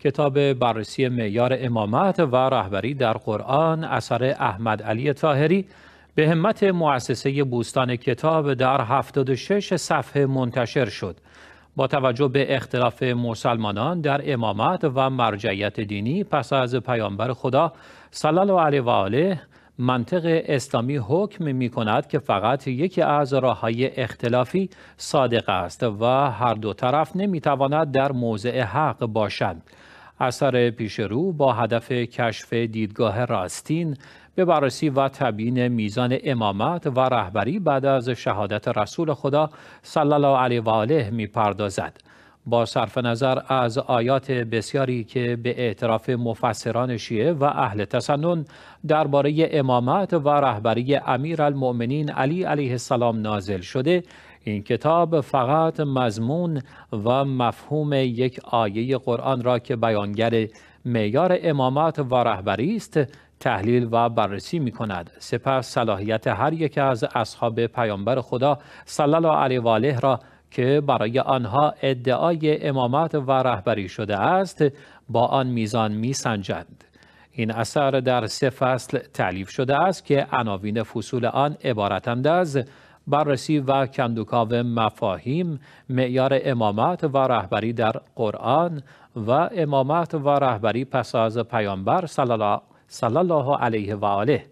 کتاب بررسی معیار امامت و رهبری در قرآن اثر احمد علی طاهری به همت مؤسسه بوستان کتاب در 76 صفحه منتشر شد با توجه به اختلاف مسلمانان در امامت و مرجعیت دینی پس از پیامبر خدا صلی الله علیه و آله منطق اسلامی حکم می کند که فقط یکی از راه های اختلافی صادق است و هر دو طرف نمی تواند در موضع حق باشند اثر پیشرو با هدف کشف دیدگاه راستین به بررسی و تبیین میزان امامت و رهبری بعد از شهادت رسول خدا صلی الله علیه و آله میپردازد. با صرف نظر از آیات بسیاری که به اعتراف مفسران شیعه و اهل تسنن درباره امامت و رهبری امیرالمؤمنین علی علیه السلام نازل شده این کتاب فقط مضمون و مفهوم یک آیه قرآن را که بیانگر میار امامت و رهبری است تحلیل و بررسی می کند سپس صلاحیت هر یک از اصحاب پیامبر خدا صلی الله علیه و آله را که برای آنها ادعای امامت و رهبری شده است با آن میزان میسنجند این اثر در سه فصل تعلیف شده است که عناوین فصول آن عبارتند از بررسی و کندوکاو مفاهیم معیار امامت و رهبری در قرآن و امامت و رهبری پس از پیامبر صلی الله علیه و آله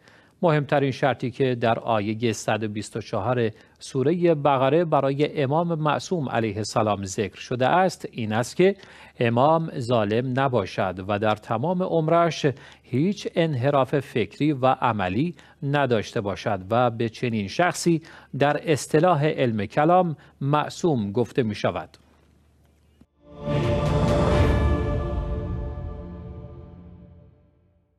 مهمترین شرطی که در آیه 124 سوره بقره برای امام معصوم علیه السلام ذکر شده است این است که امام ظالم نباشد و در تمام عمرش هیچ انحراف فکری و عملی نداشته باشد و به چنین شخصی در اصطلاح علم کلام معصوم گفته می شود.